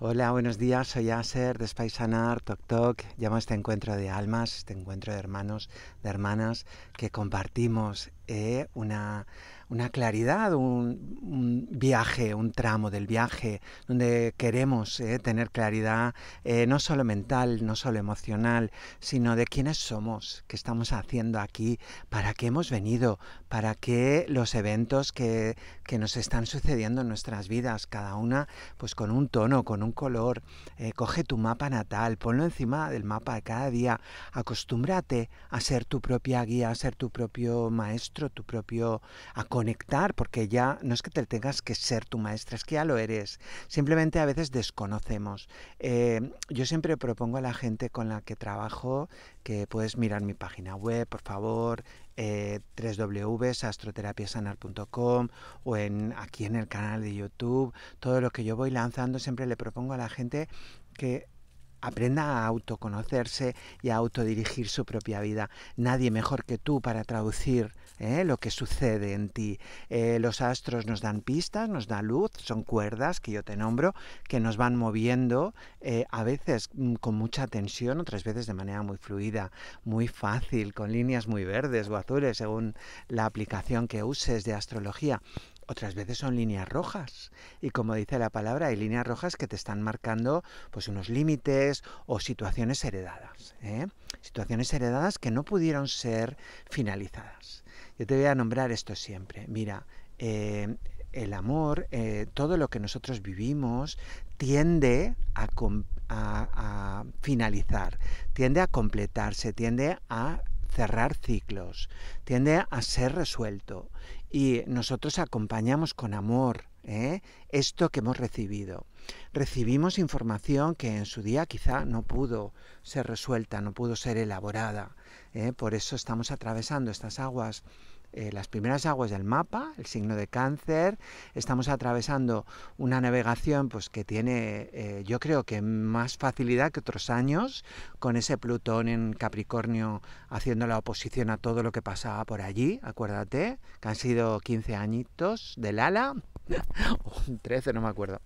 Hola, buenos días. Soy Aser de Spaisanar, Tok Tok. Llamo a este encuentro de almas, este encuentro de hermanos, de hermanas que compartimos eh, una, claridad, un, viaje, un tramo del viaje, donde queremos eh, tener claridad eh, no solo mental, no solo emocional, sino de quiénes somos, qué estamos haciendo aquí, para qué hemos venido, para qué los eventos que, nos están sucediendo en nuestras vidas, cada una pues con un tono, con un color. coge tu mapa natal, ponlo encima del mapa de cada día, acostúmbrate a ser tu propia guía, a ser tu propio maestro tu propio, a conectar, porque ya no es que te tengas que ser tu maestra, es que ya lo eres. Simplemente a veces desconocemos. Eh, yo siempre propongo a la gente con la que trabajo que puedes mirar mi página web, por favor, eh, www.astroterapiasanar.com o en, aquí en el canal de YouTube. Todo lo que yo voy lanzando siempre le propongo a la gente que aprenda a autoconocerse y a autodirigir su propia vida. Nadie mejor que tú para traducir ¿eh? lo que sucede en ti. Eh, los astros nos dan pistas, nos dan luz, son cuerdas que yo te nombro, que nos van moviendo eh, a veces mm, con mucha tensión, otras veces de manera muy fluida, muy fácil, con líneas muy verdes o azules, según la aplicación que uses de astrología. Otras veces son líneas rojas. Y como dice la palabra, hay líneas rojas que te están marcando pues, unos límites o situaciones heredadas. Situaciones heredadas que no pudieron ser finalizadas. Yo te voy a nombrar esto siempre. Mira, eh, el amor, eh, todo lo que nosotros vivimos, tiende a, a finalizar, tiende a completarse, tiende a cerrar ciclos, tiende a ser resuelto. Y nosotros acompañamos con amor ¿eh? esto que hemos recibido. Recibimos información que en su día quizá no pudo ser resuelta, no pudo ser elaborada. ¿eh? Por eso estamos atravesando estas aguas eh, las primeras aguas del mapa, el signo de cáncer. Estamos atravesando una navegación pues, que tiene, yo creo que más facilidad que otros años, con ese Plutón en Capricornio haciendo la oposición a todo lo que pasaba por allí, acuérdate, que han sido 15 añitos del ala un 13, no me acuerdo.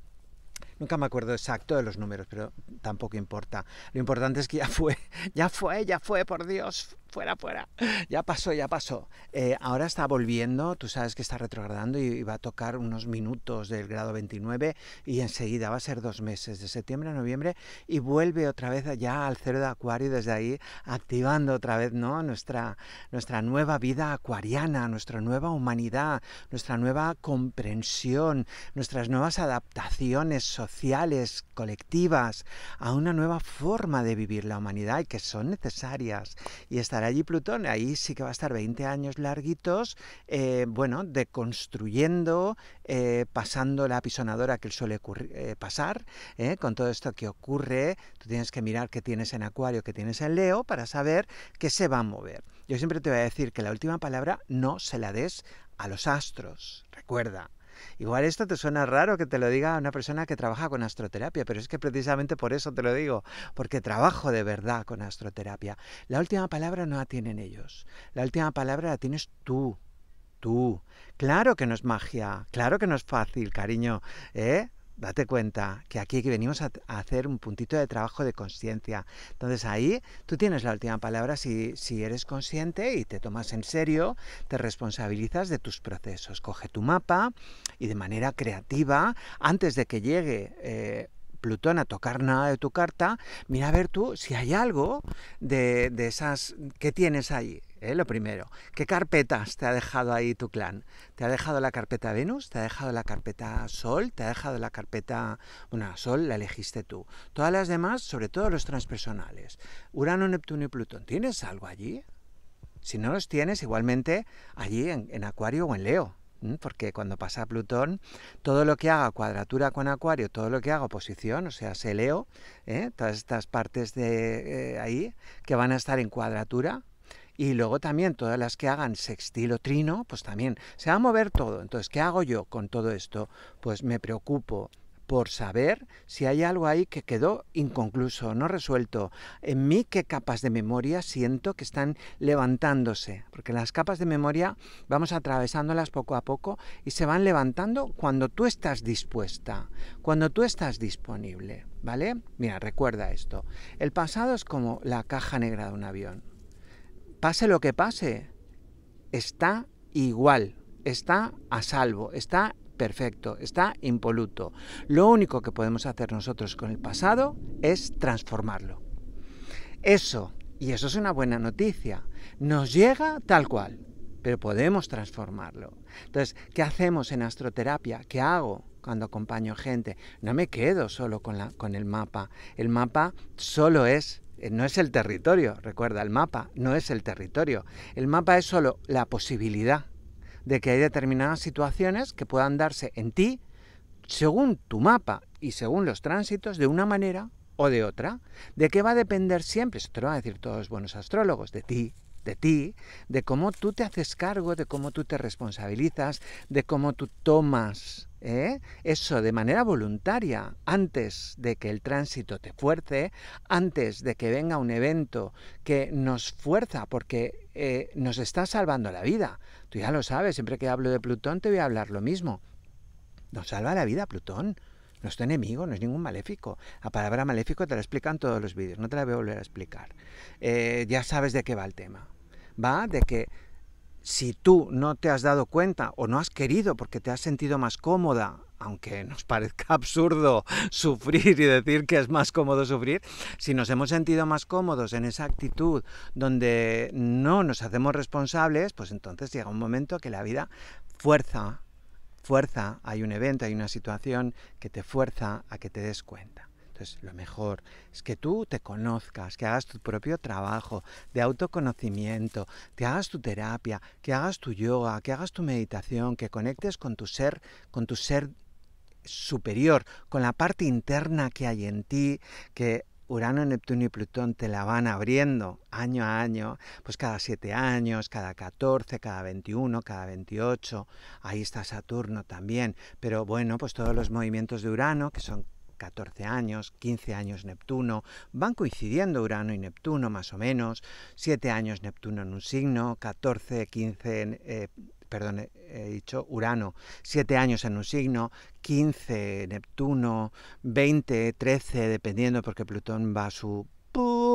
Nunca me acuerdo exacto de los números, pero tampoco importa. Lo importante es que ya fue, ya fue, ya fue, por Dios fuera, fuera. Ya pasó, ya pasó. Eh, ahora está volviendo, tú sabes que está retrogradando y va a tocar unos minutos del grado 29 y enseguida va a ser dos meses, de septiembre a noviembre, y vuelve otra vez allá al cero de Acuario desde ahí, activando otra vez ¿no? nuestra, nuestra nueva vida acuariana, nuestra nueva humanidad, nuestra nueva comprensión, nuestras nuevas adaptaciones sociales, colectivas, a una nueva forma de vivir la humanidad y que son necesarias. Y esta allí Plutón, ahí sí que va a estar 20 años larguitos, eh, bueno, deconstruyendo, eh, pasando la apisonadora que suele eh, pasar, con todo esto que ocurre, tú tienes que mirar qué tienes en Acuario, qué tienes en Leo, para saber qué se va a mover. Yo siempre te voy a decir que la última palabra no se la des a los astros, recuerda, Igual esto te suena raro que te lo diga una persona que trabaja con astroterapia, pero es que precisamente por eso te lo digo, porque trabajo de verdad con astroterapia. La última palabra no la tienen ellos, la última palabra la tienes tú, tú. Claro que no es magia, claro que no es fácil, cariño, ¿eh? date cuenta que aquí venimos a, hacer un puntito de trabajo de conciencia. Entonces ahí tú tienes la última palabra si, si, eres consciente y te tomas en serio, te responsabilizas de tus procesos. Coge tu mapa y de manera creativa, antes de que llegue... Eh, Plutón a tocar nada de tu carta, mira a ver tú si hay algo de, de esas que tienes ahí, ¿eh? lo primero. ¿Qué carpetas te ha dejado ahí tu clan? ¿Te ha dejado la carpeta Venus? ¿Te ha dejado la carpeta Sol? ¿Te ha dejado la carpeta... Bueno, Sol la elegiste tú. Todas las demás, sobre todo los transpersonales. Urano, Neptuno y Plutón. ¿Tienes algo allí? Si no los tienes, igualmente allí en, Acuario o en Leo porque cuando pasa Plutón, todo lo que haga cuadratura con Acuario, todo lo que haga oposición, o sea, se leo, ¿eh? todas estas partes de eh, ahí que van a estar en cuadratura, y luego también todas las que hagan sextil o trino, pues también se va a mover todo. Entonces, ¿qué hago yo con todo esto? Pues me preocupo por saber si hay algo ahí que quedó inconcluso, no resuelto. En mí, qué capas de memoria siento que están levantándose, porque las capas de memoria vamos atravesándolas poco a poco y se van levantando cuando tú estás dispuesta, cuando tú estás disponible, ¿vale? Mira, recuerda esto. El pasado es como la caja negra de un avión pase lo que pase, está igual, está a salvo, está perfecto, está impoluto. Lo único que podemos hacer nosotros con el pasado es transformarlo. Eso, y eso es una buena noticia, nos llega tal cual, pero podemos transformarlo. Entonces, ¿qué hacemos en astroterapia? ¿Qué hago? cuando acompaño gente, no me quedo solo con, la, con el mapa. El mapa solo es eh, no es el territorio, recuerda, el mapa no es el territorio. El mapa es solo la posibilidad de que hay determinadas situaciones que puedan darse en ti según tu mapa y según los tránsitos de una manera o de otra. ¿De qué va a depender siempre? esto te lo van a decir todos los buenos astrólogos, de ti, de ti, de cómo tú te haces cargo, de cómo tú te responsabilizas, de cómo tú tomas ¿eh? eso de manera voluntaria antes de que el tránsito te fuerce, antes de que venga un evento que nos fuerza porque eh, nos está salvando la vida. Tú ya lo sabes, siempre que hablo de Plutón te voy a hablar lo mismo. Nos salva la vida Plutón. No es tu enemigo, no es ningún maléfico. La palabra maléfico te la explican todos los vídeos, no te la voy a volver a explicar. Eh, ya sabes de qué va el tema va de que si tú no te has dado cuenta o no has querido porque te has sentido más cómoda, aunque nos parezca absurdo sufrir y decir que es más cómodo sufrir, si nos hemos sentido más cómodos en esa actitud donde no nos hacemos responsables, pues entonces llega un momento que la vida fuerza, fuerza, hay un evento, hay una situación que te fuerza a que te des cuenta lo mejor, es que tú te conozcas, que hagas tu propio trabajo de autoconocimiento, que hagas tu terapia, que hagas tu yoga, que hagas tu meditación, que conectes con tu ser, con tu ser superior, con la parte interna que hay en ti, que Urano, Neptuno y Plutón te la van abriendo año a año, pues cada siete años, cada 14, cada 21, cada 28, ahí está Saturno también, pero bueno, pues todos los movimientos de Urano, que son 14 años, 15 años Neptuno, van coincidiendo Urano y Neptuno más o menos, 7 años Neptuno en un signo, 14, 15... Eh, perdón, eh, he dicho Urano, 7 años en un signo, 15 Neptuno, 20, 13, dependiendo porque Plutón va a su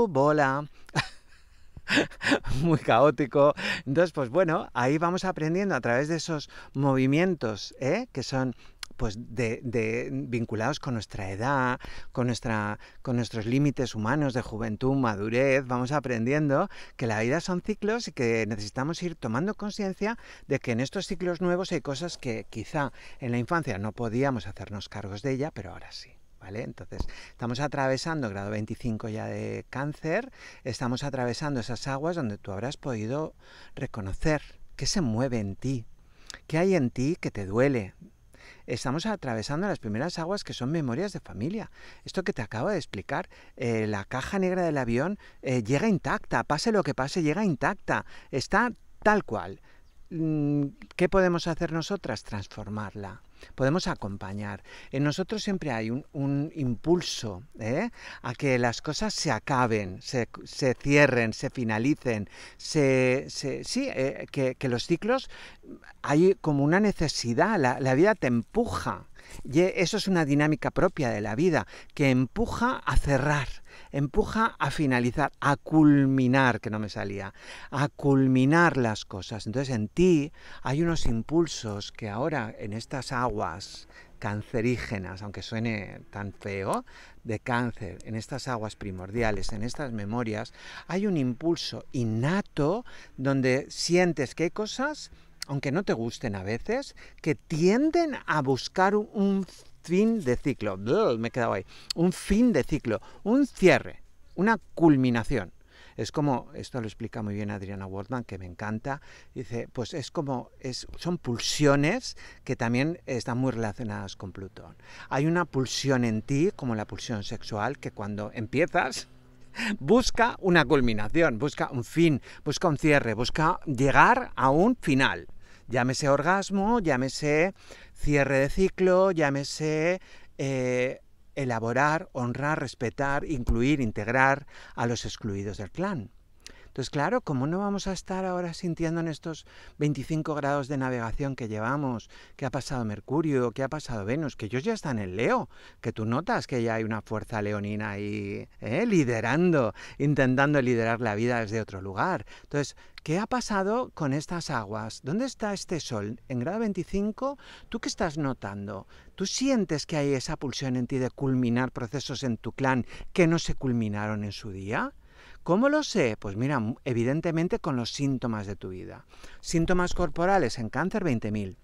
bola. muy caótico. Entonces, pues bueno, ahí vamos aprendiendo a través de esos movimientos ¿eh? que son pues de, vinculados con nuestra edad, con, nuestra, con nuestros límites humanos de juventud, madurez, vamos aprendiendo que la vida son ciclos y que necesitamos ir tomando conciencia de que en estos ciclos nuevos hay cosas que quizá en la infancia no podíamos hacernos cargos de ella, pero ahora sí. ¿Vale? Entonces, estamos atravesando grado 25 ya de cáncer, estamos atravesando esas aguas donde tú habrás podido reconocer qué se mueve en ti, qué hay en ti que te duele, estamos atravesando las primeras aguas que son memorias de familia. Esto que te acabo de explicar, eh, la caja negra del avión eh, llega intacta, pase lo que pase, llega intacta, está tal cual. Mm, ¿Qué podemos hacer nosotras? Transformarla podemos acompañar. En nosotros siempre hay un, impulso ¿eh? a que las cosas se acaben, se, cierren, se finalicen, se, se sí, eh, que, los ciclos hay como una necesidad, la vida te empuja y eso es una dinámica propia de la vida que empuja a cerrar, empuja a finalizar, a culminar, que no me salía, a culminar las cosas. Entonces en ti hay unos impulsos que ahora en estas aguas cancerígenas, aunque suene tan feo, de cáncer, en estas aguas primordiales, en estas memorias, hay un impulso innato donde sientes que hay cosas aunque no te gusten a veces, que tienden a buscar un fin de ciclo. me he quedado ahí. Un fin de ciclo, un cierre, una culminación. Es como, esto lo explica muy bien Adriana Wortman, que me encanta, dice, pues es como, son pulsiones que también están muy relacionadas con Plutón. Hay una pulsión en ti, como la pulsión sexual, que cuando empiezas, busca una culminación, busca un fin, busca un cierre, busca llegar a un final. Llámese orgasmo, llámese cierre de ciclo, llámese eh, elaborar, honrar, respetar, incluir, integrar a los excluidos del clan. Entonces, pues claro, ¿cómo no vamos a estar ahora sintiendo en estos 25 grados de navegación que llevamos, qué ha pasado Mercurio, qué ha pasado Venus, que ellos ya están en Leo, que tú notas que ya hay una fuerza leonina ahí ¿eh? liderando, intentando liderar la vida desde otro lugar? Entonces, ¿Qué ha pasado con estas aguas? ¿Dónde está este sol? En grado 25, ¿tú qué estás notando? ¿Tú sientes que hay esa pulsión en ti de culminar procesos en tu clan que no se culminaron en su día? ¿Cómo lo sé? Pues mira, evidentemente con los síntomas de tu vida. Síntomas corporales en cáncer 20.000.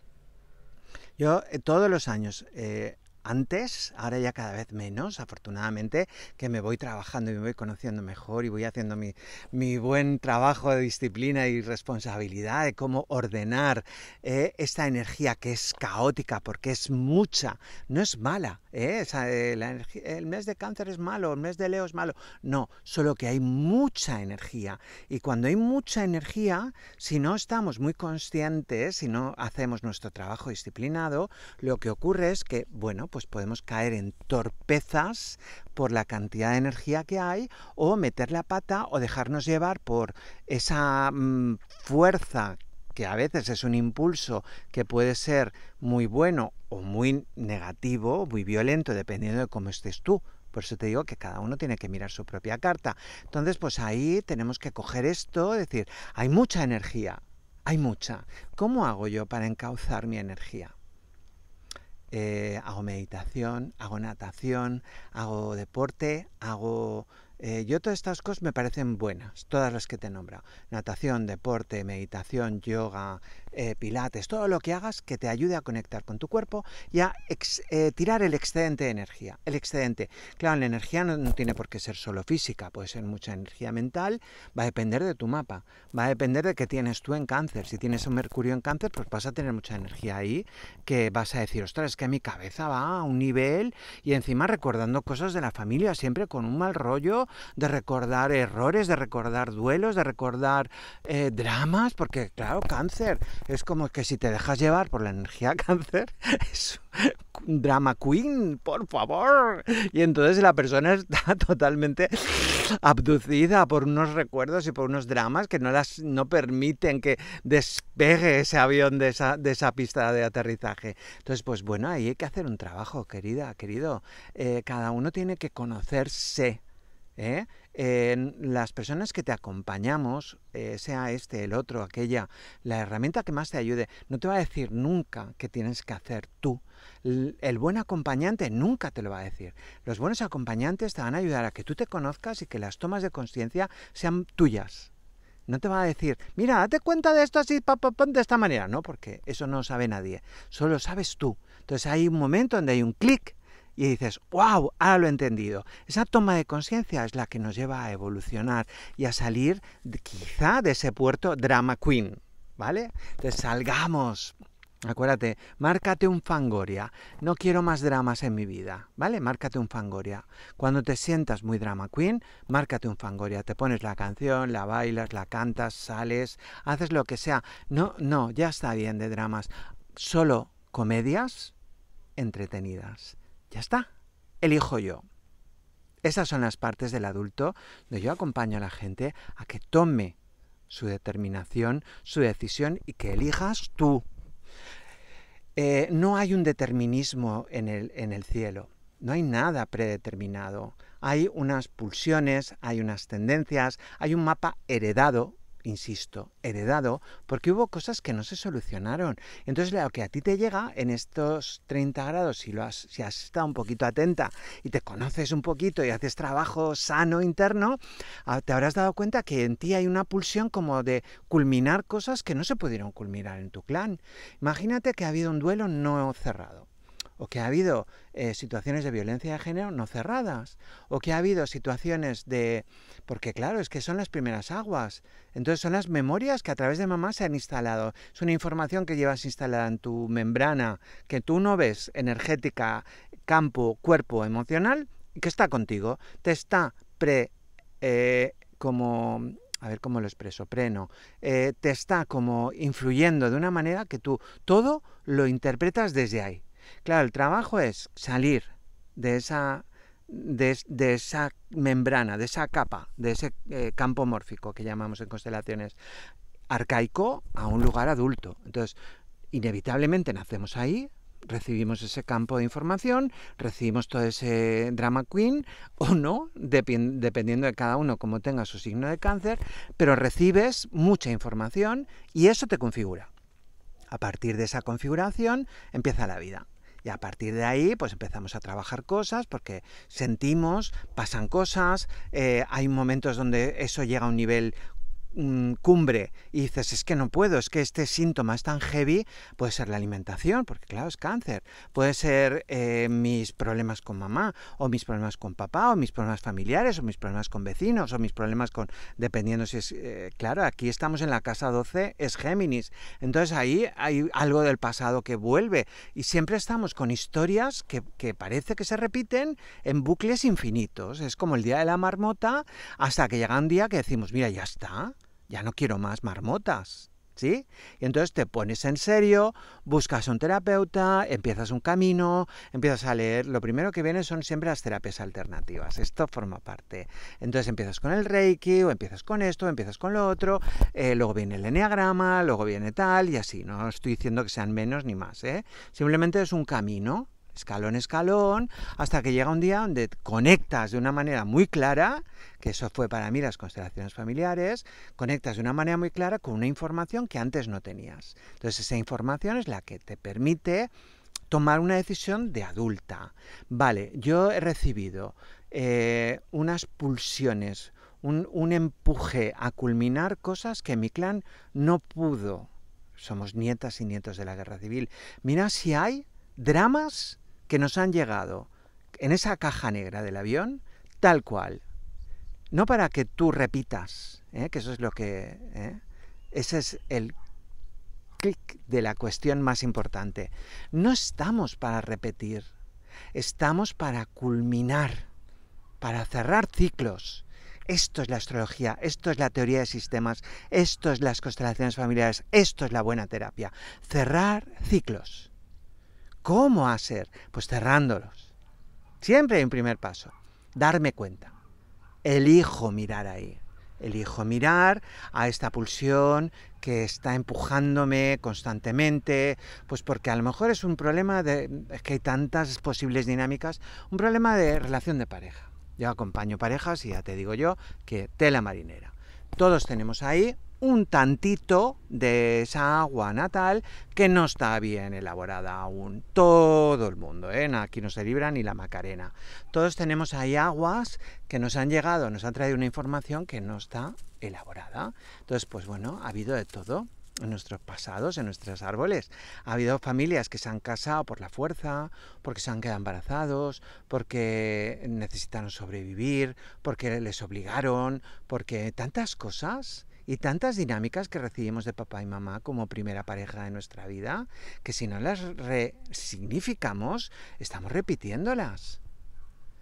Yo eh, todos los años eh, antes, ahora ya cada vez menos, afortunadamente, que me voy trabajando y me voy conociendo mejor y voy haciendo mi, buen trabajo de disciplina y responsabilidad de cómo ordenar eh, esta energía que es caótica porque es mucha, no es mala. ¿eh? Eh, el mes de cáncer es malo, el mes de Leo es malo. No, solo que hay mucha energía. Y cuando hay mucha energía, si no estamos muy conscientes, si no hacemos nuestro trabajo disciplinado, lo que ocurre es que, bueno, pues podemos caer en torpezas por la cantidad de energía que hay o meter la pata o dejarnos llevar por esa mm, fuerza que a veces es un impulso que puede ser muy bueno o muy negativo, muy violento, dependiendo de cómo estés tú. Por eso te digo que cada uno tiene que mirar su propia carta. Entonces, pues ahí tenemos que coger esto, decir, hay mucha energía, hay mucha. ¿Cómo hago yo para encauzar mi energía? Eh, hago meditación, hago natación, hago deporte, hago... Eh, yo todas estas cosas me parecen buenas, todas las que te he nombrado. Natación, deporte, meditación, yoga, eh, pilates, todo lo que hagas que te ayude a conectar con tu cuerpo y a eh, tirar el excedente de energía. El excedente, claro, la energía no, tiene por qué ser solo física, puede ser mucha energía mental, va a depender de tu mapa, va a depender de qué tienes tú en cáncer. Si tienes un mercurio en cáncer, pues vas a tener mucha energía ahí que vas a decir, ostras, es que mi cabeza va a un nivel y encima recordando cosas de la familia, siempre con un mal rollo de recordar errores, de recordar duelos, de recordar eh, dramas, porque claro, cáncer, es como que si te dejas llevar por la energía cáncer, es un drama queen, por favor. Y entonces la persona está totalmente abducida por unos recuerdos y por unos dramas que no, las, no permiten que despegue ese avión de esa, pista de aterrizaje. Entonces, pues bueno, ahí hay que hacer un trabajo, querida, querido. Eh, cada uno tiene que conocerse. ¿eh? las personas que te acompañamos, eh, sea este, el otro, aquella, la herramienta que más te ayude, no te va a decir nunca que tienes que hacer tú. El, buen acompañante nunca te lo va a decir. Los buenos acompañantes te van a ayudar a que tú te conozcas y que las tomas de conciencia sean tuyas. No te va a decir, mira, date cuenta de esto así, de esta manera. No, porque eso no sabe nadie. Solo sabes tú. Entonces hay un momento donde hay un clic y dices, wow, ahora lo he entendido. Esa toma de conciencia es la que nos lleva a evolucionar y a salir quizá de ese puerto drama queen, ¿vale? Entonces salgamos. Acuérdate, márcate un fangoria. No quiero más dramas en mi vida, ¿vale? Márcate un fangoria. Cuando te sientas muy drama queen, márcate un fangoria. Te pones la canción, la bailas, la cantas, sales, haces lo que sea. No, no, ya está bien de dramas. Solo comedias entretenidas ya está, elijo yo. Esas son las partes del adulto donde yo acompaño a la gente a que tome su determinación, su decisión y que elijas tú. Eh, no hay un determinismo en el cielo, no hay nada predeterminado. Hay unas pulsiones, hay unas tendencias, hay un mapa heredado insisto, heredado, porque hubo cosas que no se solucionaron. Entonces, lo que a ti te llega en estos 30 grados, si, si has estado un poquito atenta y te conoces un poquito y haces trabajo sano interno, ah, te habrás dado cuenta que en ti hay una pulsión como de culminar cosas que no se pudieron culminar en tu clan. Imagínate que ha habido un duelo no cerrado o que ha habido eh, situaciones de violencia de género no cerradas, o que ha habido situaciones de... porque claro, es que son las primeras aguas, entonces son las memorias que a través de mamá se han instalado, es una información que llevas instalada en tu membrana, que tú no ves energética, campo, cuerpo, emocional, que está contigo, te está pre... Eh, como a ver cómo lo expreso, preno, eh, te está como influyendo de una manera que tú todo lo interpretas desde ahí. Claro, el trabajo es salir de esa, de, esa membrana, de esa capa, de ese eh, campo mórfico que llamamos en constelaciones arcaico a un lugar adulto. Entonces, inevitablemente nacemos ahí, recibimos ese campo de información, recibimos todo ese drama queen o no, dependiendo de cada uno como tenga su signo de cáncer, pero recibes mucha información y eso te configura. A partir de esa configuración empieza la vida. Y a partir de ahí, pues empezamos a trabajar cosas porque sentimos, pasan cosas, eh, hay momentos donde eso llega a un nivel cumbre y dices, es que no puedo, es que este síntoma es tan heavy, puede ser la alimentación, porque claro, es cáncer, puede ser eh, mis problemas con mamá, o mis problemas con papá, o mis problemas familiares, o mis problemas con vecinos, o mis problemas con, dependiendo si es, eh, claro, aquí estamos en la casa 12, es Géminis, entonces ahí hay algo del pasado que vuelve y siempre estamos con historias que, que parece que se repiten en bucles infinitos, es como el día de la marmota hasta que llega un día que decimos, mira, ya está, ya no quiero más marmotas, ¿sí? Y entonces te pones en serio, buscas un terapeuta, empiezas un camino, empiezas a leer. Lo primero que viene son siempre las terapias alternativas. Esto forma parte. Entonces empiezas con el Reiki, o empiezas con esto, empiezas con lo otro, eh, luego viene el Enneagrama, luego viene tal, y así. No estoy diciendo que sean menos ni más, ¿eh? Simplemente es un camino, escalón, escalón, hasta que llega un día donde conectas de una manera muy clara, que eso fue para mí las constelaciones familiares, conectas de una manera muy clara con una información que antes no tenías. Entonces esa información es la que te permite tomar una decisión de adulta. Vale, yo he recibido eh, unas pulsiones, un, un empuje a culminar cosas que mi clan no pudo. Somos nietas y nietos de la guerra civil. Mira si hay dramas que nos han llegado en esa caja negra del avión, tal cual. No para que tú repitas, ¿eh? que eso es lo que... ¿eh? Ese es el clic de la cuestión más importante. No estamos para repetir, estamos para culminar, para cerrar ciclos. Esto es la astrología, esto es la teoría de sistemas, esto es las constelaciones familiares, esto es la buena terapia. Cerrar ciclos. ¿Cómo hacer? Pues cerrándolos. Siempre hay un primer paso. Darme cuenta. Elijo mirar ahí. Elijo mirar a esta pulsión que está empujándome constantemente, pues porque a lo mejor es un problema de, es que hay tantas posibles dinámicas, un problema de relación de pareja. Yo acompaño parejas y ya te digo yo que tela marinera. Todos tenemos ahí un tantito de esa agua natal que no está bien elaborada aún. Todo el mundo, ¿eh? aquí no se libra ni la Macarena. Todos tenemos ahí aguas que nos han llegado, nos han traído una información que no está elaborada. Entonces, pues bueno, ha habido de todo en nuestros pasados, en nuestros árboles. Ha habido familias que se han casado por la fuerza, porque se han quedado embarazados, porque necesitaron sobrevivir, porque les obligaron, porque tantas cosas y tantas dinámicas que recibimos de papá y mamá como primera pareja de nuestra vida, que si no las resignificamos, estamos repitiéndolas.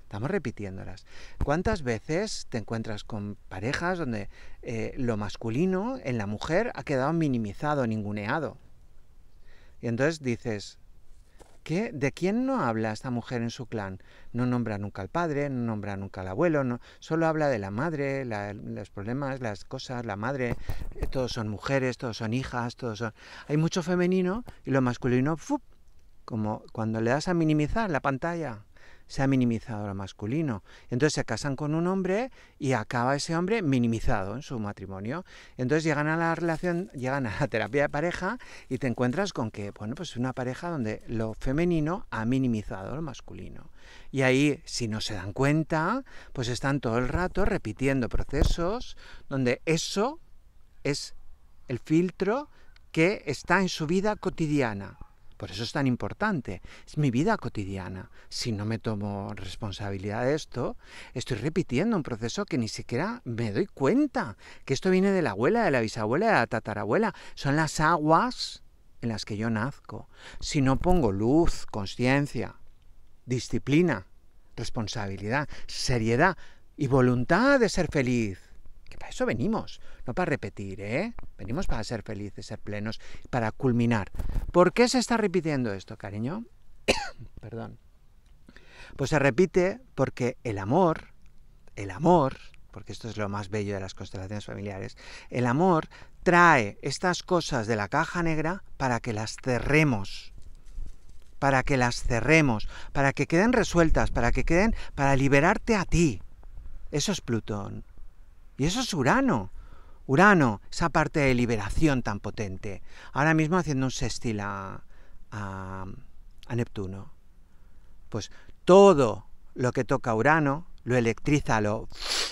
Estamos repitiéndolas. ¿Cuántas veces te encuentras con parejas donde eh, lo masculino en la mujer ha quedado minimizado, ninguneado? Y entonces dices, ¿De quién no habla esta mujer en su clan? No nombra nunca al padre, no nombra nunca al abuelo, solo habla de la madre, los problemas, las cosas, la madre, eh, todos son mujeres, todos son hijas, todos son... Hay mucho femenino y lo masculino, como cuando le das a minimizar la pantalla, se ha minimizado lo masculino. Entonces se casan con un hombre y acaba ese hombre minimizado en su matrimonio. Entonces llegan a la relación, llegan a la terapia de pareja y te encuentras con que, bueno, pues una pareja donde lo femenino ha minimizado lo masculino. Y ahí, si no se dan cuenta, pues están todo el rato repitiendo procesos donde eso es el filtro que está en su vida cotidiana. Por eso es tan importante. Es mi vida cotidiana. Si no me tomo responsabilidad de esto, estoy repitiendo un proceso que ni siquiera me doy cuenta. Que esto viene de la abuela, de la bisabuela, de la tatarabuela. Son las aguas en las que yo nazco. Si no pongo luz, conciencia, disciplina, responsabilidad, seriedad y voluntad de ser feliz, venimos, no para repetir, ¿eh? Venimos para ser felices, ser plenos, para culminar. ¿Por qué se está repitiendo esto, cariño? Perdón. Pues se repite porque el amor, el amor, porque esto es lo más bello de las constelaciones familiares, el amor trae estas cosas de la caja negra para que las cerremos para que las cerremos, para que queden resueltas, para que queden, para liberarte a ti. Eso es Plutón. Y eso es Urano. Urano, esa parte de liberación tan potente. Ahora mismo haciendo un sextil a, a, Neptuno. Pues todo lo que toca Urano lo electriza, lo,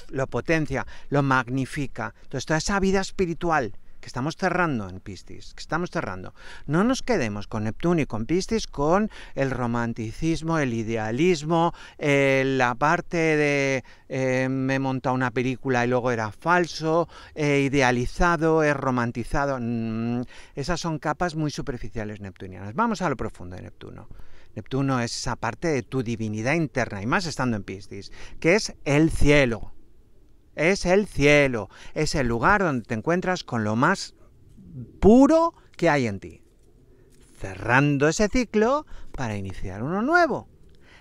lo potencia, lo magnifica. Entonces toda esa vida espiritual que estamos cerrando en Piscis, que estamos cerrando. No nos quedemos con Neptuno y con Piscis con el romanticismo, el idealismo, eh, la parte de eh, me he montado una película y luego era falso, eh, idealizado, es romantizado. Mm, esas son capas muy superficiales neptunianas. Vamos a lo profundo de Neptuno. Neptuno es esa parte de tu divinidad interna, y más estando en Piscis, que es el cielo es el cielo, es el lugar donde te encuentras con lo más puro que hay en ti. Cerrando ese ciclo para iniciar uno nuevo.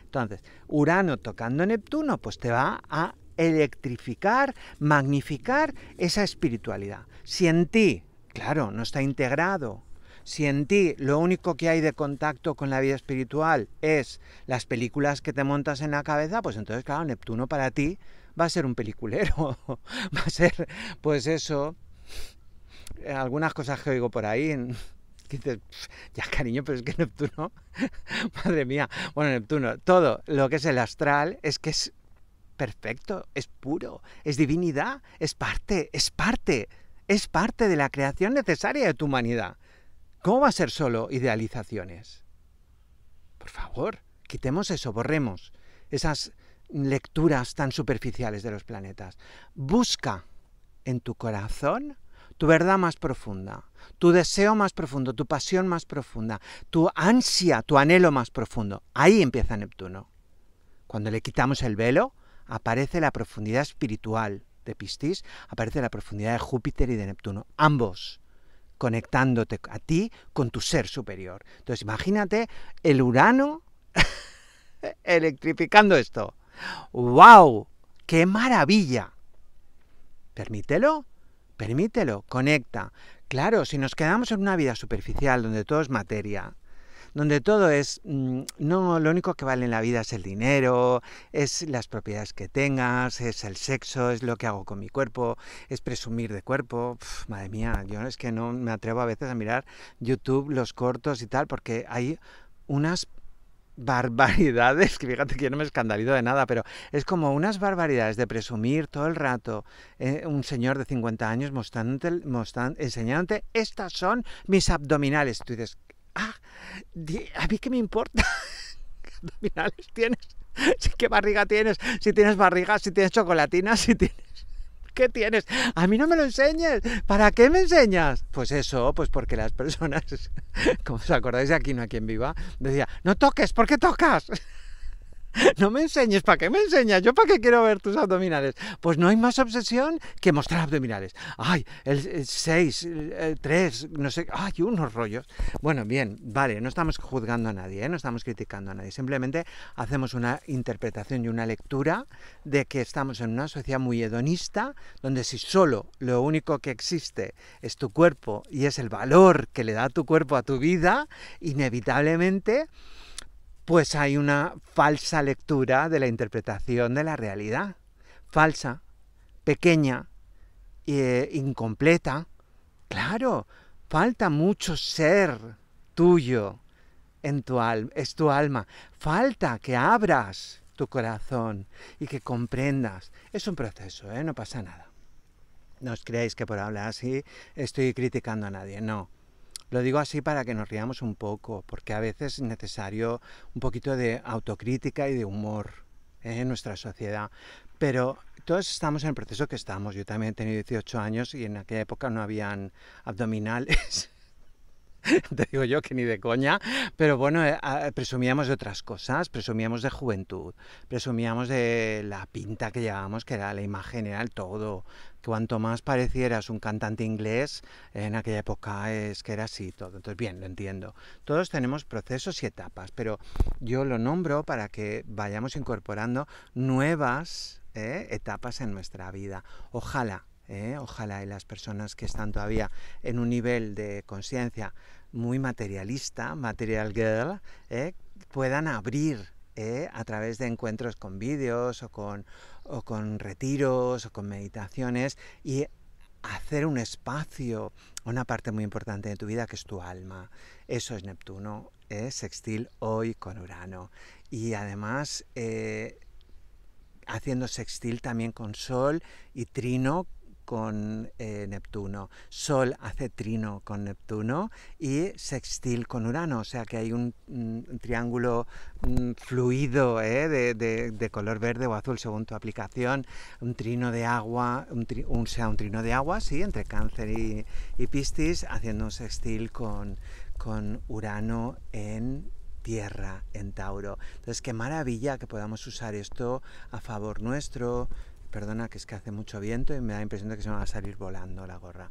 Entonces, Urano tocando Neptuno, pues te va a electrificar, magnificar esa espiritualidad. Si en ti, claro, no está integrado, si en ti lo único que hay de contacto con la vida espiritual es las películas que te montas en la cabeza, pues entonces, claro, Neptuno para ti va a ser un peliculero, va a ser, pues eso, algunas cosas que oigo por ahí, que dices, ya cariño, pero es que Neptuno, madre mía, bueno, Neptuno, todo lo que es el astral es que es perfecto, es puro, es divinidad, es parte, es parte, es parte de la creación necesaria de tu humanidad. ¿Cómo va a ser solo idealizaciones? Por favor, quitemos eso, borremos esas lecturas tan superficiales de los planetas. Busca en tu corazón tu verdad más profunda, tu deseo más profundo, tu pasión más profunda, tu ansia, tu anhelo más profundo. Ahí empieza Neptuno. Cuando le quitamos el velo, aparece la profundidad espiritual de Pistis, aparece la profundidad de Júpiter y de Neptuno, ambos conectándote a ti con tu ser superior. Entonces imagínate el Urano electrificando esto. ¡Wow! ¡Qué maravilla! Permítelo, permítelo, conecta. Claro, si nos quedamos en una vida superficial donde todo es materia, donde todo es, mm, no, lo único que vale en la vida es el dinero, es las propiedades que tengas, es el sexo, es lo que hago con mi cuerpo, es presumir de cuerpo. madre mía, yo es que no me atrevo a veces a mirar YouTube, los cortos y tal, porque hay unas barbaridades, que fíjate que yo no me escandalizo de nada, pero es como unas barbaridades de presumir todo el rato eh, un señor de 50 años mostrándote, enseñándote, estas son mis abdominales. Tú dices, ah, a mí qué me importa qué abdominales tienes, qué barriga tienes, si tienes barriga, si tienes chocolatina, si tienes ¿Qué tienes? A mí no me lo enseñes. ¿Para qué me enseñas? Pues eso, pues porque las personas, como os acordáis de aquí, no a quien viva, decía, no toques, ¿por qué tocas? No me enseñes, ¿para qué me enseñas? ¿Yo para qué quiero ver tus abdominales? Pues no hay más obsesión que mostrar abdominales. Ay, el 6, el 3, no sé, ¡ay! unos rollos. Bueno, bien, vale, no estamos juzgando a nadie, ¿eh? no estamos criticando a nadie, simplemente hacemos una interpretación y una lectura de que estamos en una sociedad muy hedonista, donde si solo lo único que existe es tu cuerpo y es el valor que le da tu cuerpo a tu vida, inevitablemente pues hay una falsa lectura de la interpretación de la realidad. Falsa, pequeña, e incompleta. Claro, falta mucho ser tuyo en tu alma, es tu alma. Falta que abras tu corazón y que comprendas. Es un proceso, ¿eh? no pasa nada. No os creáis que por hablar así estoy criticando a nadie, no. Lo digo así para que nos riamos un poco, porque a veces es necesario un poquito de autocrítica y de humor ¿eh? en nuestra sociedad. Pero todos estamos en el proceso que estamos. Yo también he tenido 18 años y en aquella época no habían abdominales. te digo yo que ni de coña, pero bueno, eh, ah, presumíamos de otras cosas, presumíamos de juventud, presumíamos de la pinta que llevábamos, que era la imagen, era el todo. Cuanto más parecieras un cantante inglés, en aquella época es que era así todo. Entonces, bien, lo entiendo. Todos tenemos procesos y etapas, pero yo lo nombro para que vayamos incorporando nuevas eh, etapas en nuestra vida. Ojalá ¿eh? ojalá las personas que están todavía en un nivel de conciencia muy materialista, material girl, ¿eh? puedan abrir ¿eh? a través de encuentros con vídeos o con, o con retiros o con meditaciones y hacer un espacio, una parte muy importante de tu vida que es tu alma. Eso es Neptuno, es sextil hoy con Urano. Y además haciendo sextil también con Sol y Trino con eh, Neptuno, Sol hace trino con Neptuno y sextil con Urano, o sea que hay un, mm, triángulo mm, fluido eh, de, color verde o azul según tu aplicación, un trino de agua, un, sea, un trino de agua, sí, entre Cáncer y, Pistis, Piscis, haciendo un sextil con, con Urano en Tierra, en Tauro. Entonces, qué maravilla que podamos usar esto a favor nuestro, perdona que es que hace mucho viento y me da impresión de que se me va a salir volando la gorra.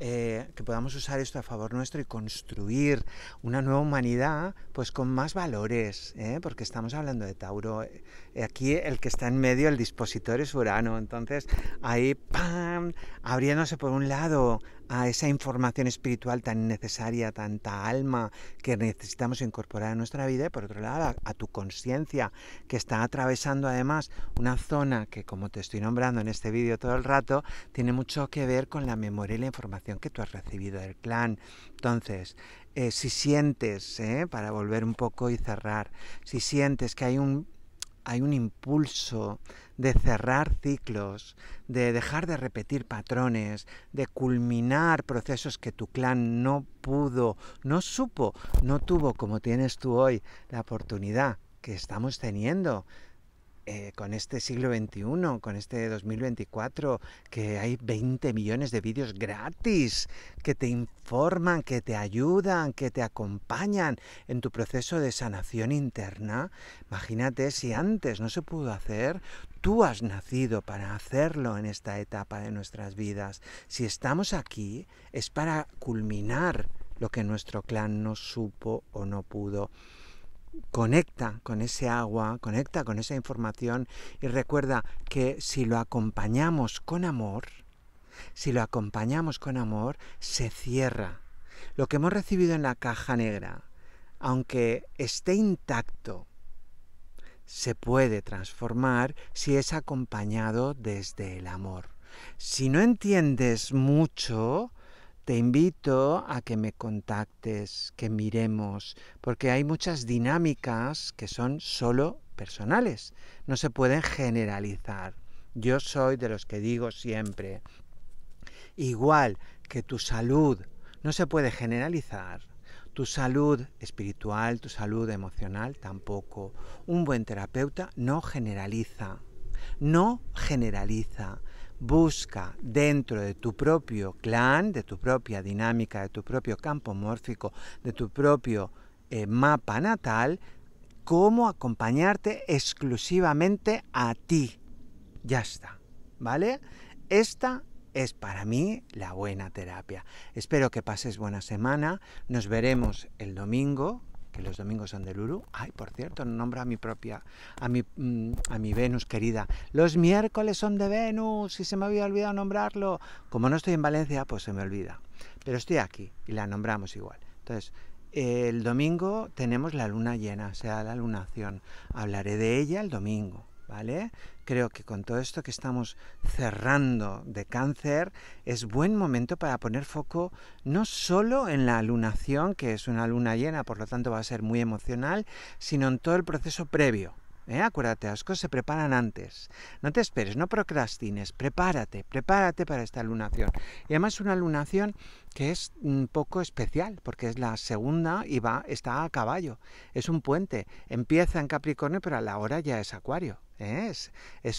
Eh, que podamos usar esto a favor nuestro y construir una nueva humanidad pues con más valores, ¿eh? porque estamos hablando de Tauro, eh, Aquí el que está en medio, el dispositor, es Urano. Entonces ahí, ¡pam!, abriéndose por un lado a esa información espiritual tan necesaria, tanta alma que necesitamos incorporar a nuestra vida y por otro lado a, tu conciencia que está atravesando además una zona que como te estoy nombrando en este vídeo todo el rato, tiene mucho que ver con la memoria y la información que tú has recibido del clan. Entonces, eh, si sientes, eh, para volver un poco y cerrar, si sientes que hay un hay un impulso de cerrar ciclos, de dejar de repetir patrones, de culminar procesos que tu clan no pudo, no supo, no tuvo como tienes tú hoy la oportunidad que estamos teniendo eh, con este siglo XXI, con este 2024, que hay 20 millones de vídeos gratis que te informan, que te ayudan, que te acompañan en tu proceso de sanación interna. Imagínate si antes no se pudo hacer, tú has nacido para hacerlo en esta etapa de nuestras vidas. Si estamos aquí es para culminar lo que nuestro clan no supo o no pudo. Conecta con ese agua, conecta con esa información y recuerda que si lo acompañamos con amor, si lo acompañamos con amor, se cierra. Lo que hemos recibido en la caja negra, aunque esté intacto, se puede transformar si es acompañado desde el amor. Si no entiendes mucho, te invito a que me contactes, que miremos, porque hay muchas dinámicas que son solo personales, no se pueden generalizar. Yo soy de los que digo siempre, igual que tu salud no se puede generalizar, tu salud espiritual, tu salud emocional tampoco. Un buen terapeuta no generaliza, no generaliza, busca dentro de tu propio clan, de tu propia dinámica, de tu propio campo mórfico, de tu propio eh, mapa natal, cómo acompañarte exclusivamente a ti. Ya está, ¿vale? Esta es para mí la buena terapia. Espero que pases buena semana. Nos veremos el domingo que los domingos son de Lulu. Ay, por cierto, nombro a mi propia, a mi, mm, a mi Venus querida. Los miércoles son de Venus y se me había olvidado nombrarlo. Como no estoy en Valencia, pues se me olvida. Pero estoy aquí y la nombramos igual. Entonces, el domingo tenemos la luna llena, o sea, la lunación. Hablaré de ella el domingo, ¿vale? creo que con todo esto que estamos cerrando de cáncer, es buen momento para poner foco no solo en la lunación, que es una luna llena, por lo tanto va a ser muy emocional, sino en todo el proceso previo. ¿eh? Acuérdate, las cosas se preparan antes. No te esperes, no procrastines, prepárate, prepárate para esta lunación. Y además es una lunación que es un poco especial, porque es la segunda y va, está a caballo. Es un puente. Empieza en Capricornio, pero a la hora ya es Acuario. Es,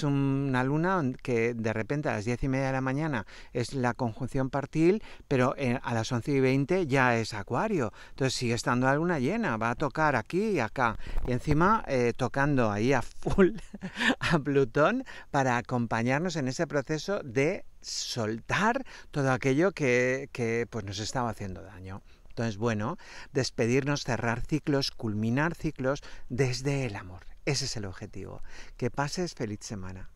una luna que de repente a las diez y media de la mañana es la conjunción partil, pero eh, a las once y veinte ya es acuario. Entonces sigue estando la luna llena, va a tocar aquí y acá. Y encima eh, tocando ahí a full a Plutón para acompañarnos en ese proceso de soltar todo aquello que, pues, nos estaba haciendo daño. Entonces, bueno, despedirnos, cerrar ciclos, culminar ciclos desde el amor. Ese es el objetivo. Que pases feliz semana.